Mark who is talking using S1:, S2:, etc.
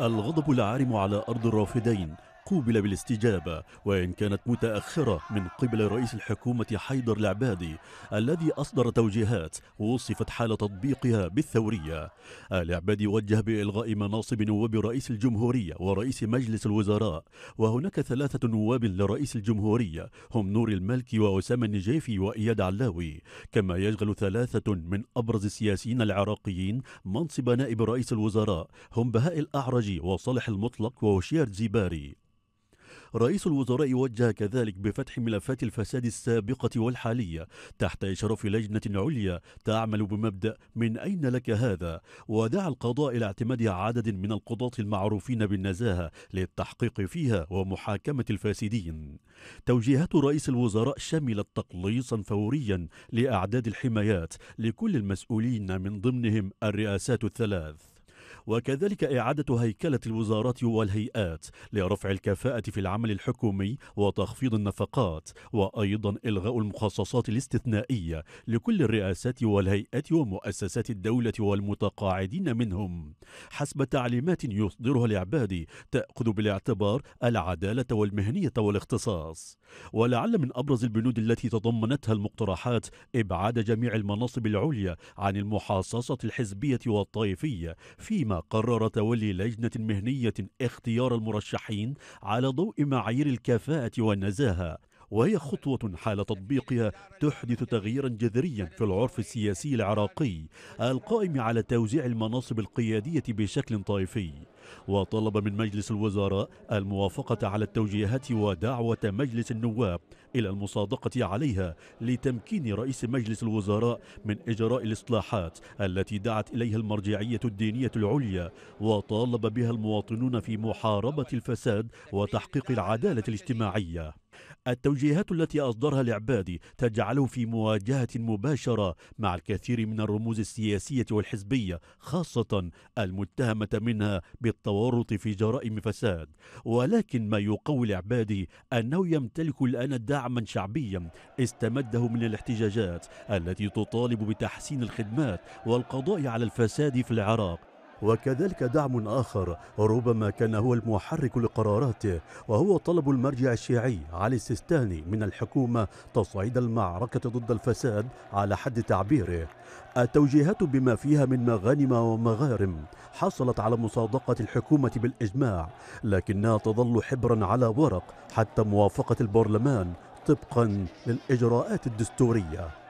S1: الغضب العارم على أرض الرافدين قوبل بالاستجابة وإن كانت متأخرة من قبل رئيس الحكومة حيدر العبادي الذي أصدر توجيهات وصفت حال تطبيقها بالثورية العبادي وجه بإلغاء مناصب نواب رئيس الجمهورية ورئيس مجلس الوزراء وهناك ثلاثة نواب لرئيس الجمهورية هم نور المالكي وأسامة النجيفي وإياد علاوي كما يشغل ثلاثة من أبرز السياسيين العراقيين منصب نائب رئيس الوزراء هم بهاء الأعرجي وصالح المطلق ووشير زيباري رئيس الوزراء وجه كذلك بفتح ملفات الفساد السابقة والحالية تحت إشراف لجنة عليا تعمل بمبدأ من أين لك هذا ودعا القضاء إلى اعتماد عدد من القضاة المعروفين بالنزاهة للتحقيق فيها ومحاكمة الفاسدين توجيهات رئيس الوزراء شملت تقليصا فوريا لأعداد الحمايات لكل المسؤولين من ضمنهم الرئاسات الثلاث وكذلك إعادة هيكلة الوزارات والهيئات لرفع الكفاءة في العمل الحكومي وتخفيض النفقات وأيضا إلغاء المخصصات الاستثنائية لكل الرئاسات والهيئات ومؤسسات الدولة والمتقاعدين منهم حسب تعليمات يصدرها الإعبادي تأخذ بالاعتبار العدالة والمهنية والاختصاص ولعل من أبرز البنود التي تضمنتها المقترحات إبعاد جميع المناصب العليا عن المحاصصة الحزبية والطائفية فيما كما قرر تولي لجنة مهنية اختيار المرشحين على ضوء معايير الكفاءة والنزاهة وهي خطوة حال تطبيقها تحدث تغييرا جذريا في العرف السياسي العراقي القائم على توزيع المناصب القيادية بشكل طائفي وطلب من مجلس الوزراء الموافقة على التوجيهات ودعوة مجلس النواب إلى المصادقة عليها لتمكين رئيس مجلس الوزراء من إجراء الإصلاحات التي دعت إليها المرجعية الدينية العليا وطالب بها المواطنون في محاربة الفساد وتحقيق العدالة الاجتماعية التوجيهات التي أصدرها العبادي تجعله في مواجهة مباشرة مع الكثير من الرموز السياسية والحزبية خاصة المتهمة منها بالتورط في جرائم فساد ولكن ما يقوي العبادي أنه يمتلك الآن دعما شعبيا استمده من الاحتجاجات التي تطالب بتحسين الخدمات والقضاء على الفساد في العراق وكذلك دعم آخر ربما كان هو المحرك لقراراته وهو طلب المرجع الشيعي علي السيستاني من الحكومة تصعيد المعركة ضد الفساد على حد تعبيره التوجيهات بما فيها من مغانم ومغارم حصلت على مصادقة الحكومة بالإجماع لكنها تظل حبرا على ورق حتى موافقة البرلمان طبقا للإجراءات الدستورية